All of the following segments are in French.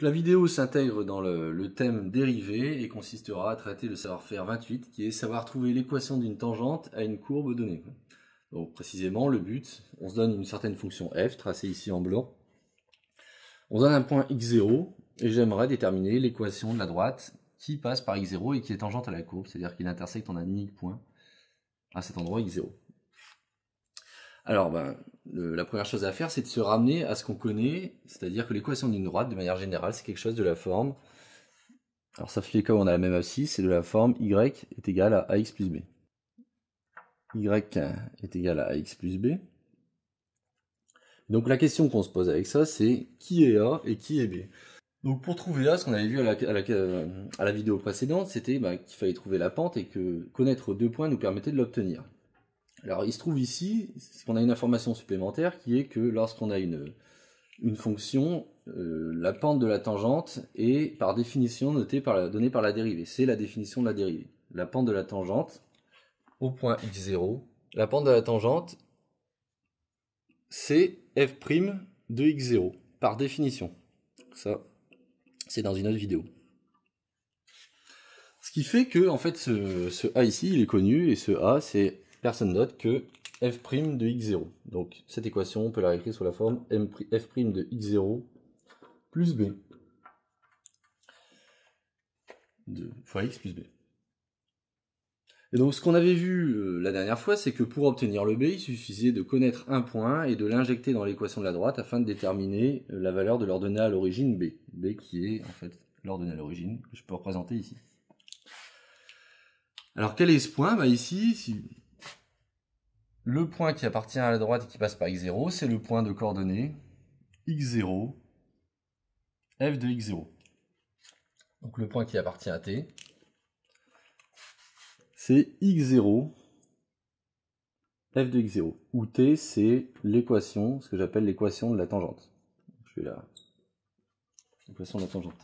La vidéo s'intègre dans le, thème dérivé et consistera à traiter le savoir-faire 28 qui est savoir trouver l'équation d'une tangente à une courbe donnée. Donc précisément le but, on se donne une certaine fonction f tracée ici en blanc. On donne un point x0 et j'aimerais déterminer l'équation de la droite qui passe par x0 et qui est tangente à la courbe, c'est-à-dire qu'il intersecte en un unique point à cet endroit x0. Alors, ben, la première chose à faire, c'est de se ramener à ce qu'on connaît, c'est-à-dire que l'équation d'une droite, de manière générale, c'est quelque chose de la forme. Alors, ça fait qu'on on a la même abscisse, c'est de la forme y est égal à ax plus b. y est égal à ax plus b. Donc la question qu'on se pose avec ça, c'est qui est A et qui est B donc pour trouver A, ce qu'on avait vu à la, vidéo précédente, c'était ben, qu'il fallait trouver la pente et que connaître deux points nous permettait de l'obtenir. Alors il se trouve ici qu'on a une information supplémentaire qui est que lorsqu'on a une, une fonction, euh, la pente de la tangente est par définition notée par la, donnée par la dérivée. C'est la définition de la dérivée. La pente de la tangente au point x0. La pente de la tangente, c'est f' de x0, par définition. Ça, c'est dans une autre vidéo. Ce qui fait que, en fait, ce, ce A ici, il est connu, et ce A, c'est personne d'autre que f' de x0. Donc cette équation, on peut la réécrire sous la forme f' de x0 plus b fois x plus b. Et donc ce qu'on avait vu euh, la dernière fois, c'est que pour obtenir le b, il suffisait de connaître un point et de l'injecter dans l'équation de la droite afin de déterminer euh, la valeur de l'ordonnée à l'origine b. b qui est en fait l'ordonnée à l'origine que je peux représenter ici. Alors quel est ce point bah, Ici, si le point qui appartient à la droite et qui passe par x0, c'est le point de coordonnées x0, f de x0. Donc le point qui appartient à t, c'est x0, f de x0, où t c'est l'équation, ce que j'appelle l'équation de la tangente. Je suis là, l'équation de la tangente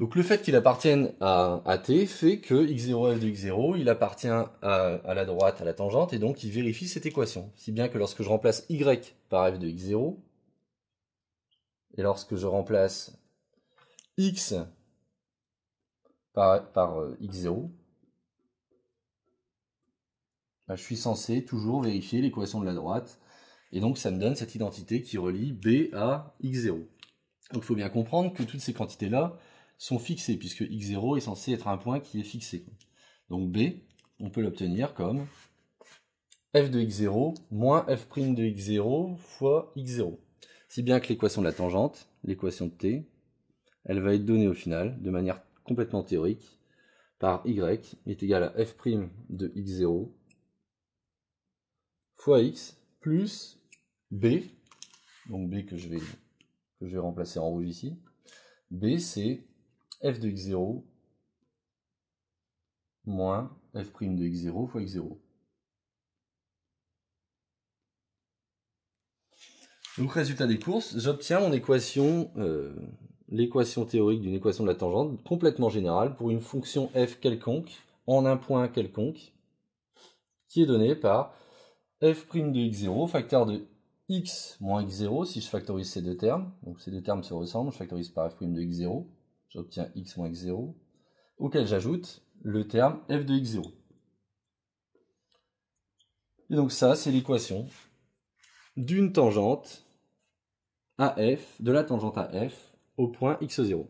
Donc le fait qu'il appartienne à, à, T fait que x0 f de x0, il appartient à, la droite, à la tangente, et donc il vérifie cette équation. Si bien que lorsque je remplace y par f de x0, et lorsque je remplace x par, euh, x0, bah, je suis censé toujours vérifier l'équation de la droite, et donc ça me donne cette identité qui relie b à x0. Donc il faut bien comprendre que toutes ces quantités-là, sont fixés, puisque x0 est censé être un point qui est fixé. Donc b, on peut l'obtenir comme f de x0 moins f' de x0 fois x0. Si bien que l'équation de la tangente, l'équation de t, elle va être donnée au final, de manière complètement théorique, par y est égale à f' de x0 fois x plus b, donc b que je vais, que je vais remplacer en rouge ici, b c'est f de x0 moins f' de x0 fois x0. Donc résultat des courses, j'obtiens mon équation, euh, l'équation théorique d'une équation de la tangente complètement générale pour une fonction f quelconque en un point quelconque qui est donnée par f' prime de x0 facteur de x moins x0 si je factorise ces deux termes. Donc ces deux termes se ressemblent, je factorise par f' prime de x0 j'obtiens x moins x0, auquel j'ajoute le terme f de x0. Et donc ça, c'est l'équation d'une tangente à f, de la tangente à f, au point x0.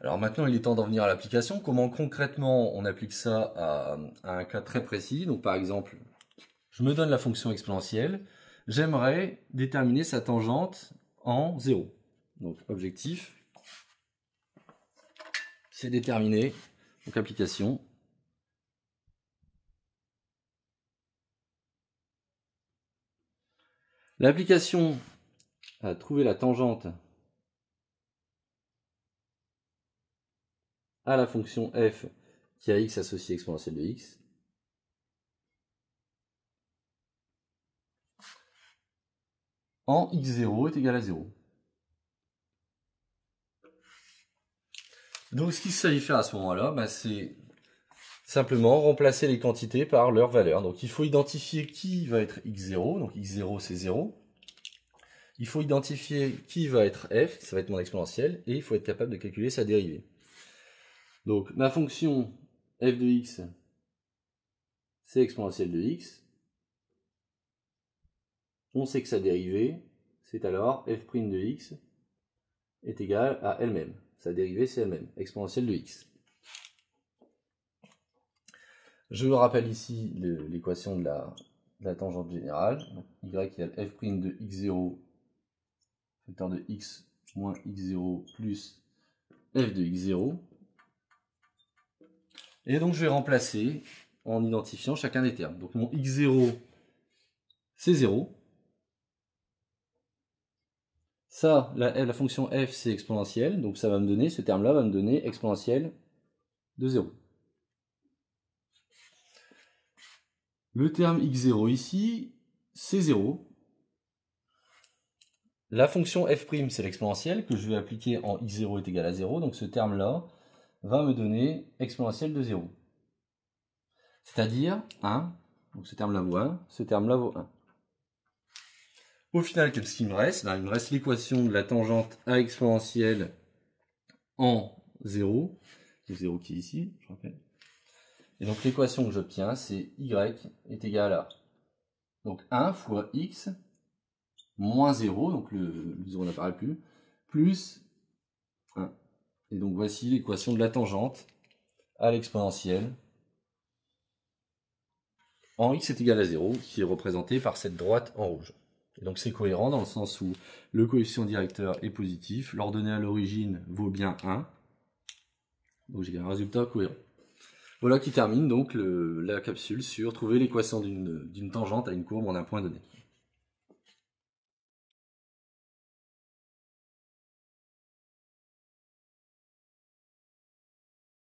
Alors maintenant, il est temps d'en venir à l'application. Comment concrètement on applique ça à, un cas très précis Donc par exemple, je me donne la fonction exponentielle. J'aimerais déterminer sa tangente en 0. Donc objectif, c'est déterminé. Donc application. L'application a trouvé la tangente à la fonction f qui a x associé exponentielle de x. En x0 est égal à 0. Donc ce qu'il s'agit de faire à ce moment-là, bah, c'est simplement remplacer les quantités par leurs valeur. Donc il faut identifier qui va être x0, donc x0 c'est 0. Il faut identifier qui va être f, ça va être mon exponentielle, et il faut être capable de calculer sa dérivée. Donc ma fonction f de x, c'est exponentielle de x. On sait que sa dérivée, c'est alors f' de x est égal à elle-même. Sa dérivée, c'est elle même, exponentielle de x. Je rappelle ici l'équation de la, de la, tangente générale. y égale f' de x0, facteur de x moins x0 plus f de x0. Et donc je vais remplacer en identifiant chacun des termes. Donc mon x0, c'est 0. Ça, la, fonction f, c'est exponentielle, donc ça va me donner, ce terme-là va me donner exponentielle de 0. Le terme x0 ici, c'est 0. La fonction f', c'est l'exponentielle que je vais appliquer en x0 est égal à 0, donc ce terme-là va me donner exponentielle de 0. C'est-à-dire 1, donc ce terme-là vaut 1, ce terme-là vaut 1. Au final, qu'est-ce qu'il me reste ben, Il me reste l'équation de la tangente à exponentielle en 0, le 0 qui est ici, je rappelle. Et donc l'équation que j'obtiens, c'est y est égal à donc 1 fois x moins 0, donc le, le 0 n'apparaît plus, plus 1. Et donc voici l'équation de la tangente à l'exponentielle en x est égal à 0, qui est représentée par cette droite en rouge donc c'est cohérent dans le sens où le coefficient directeur est positif, l'ordonnée à l'origine vaut bien 1. Donc j'ai un résultat cohérent. Voilà qui termine donc la capsule sur trouver l'équation d'une tangente à une courbe en un point donné.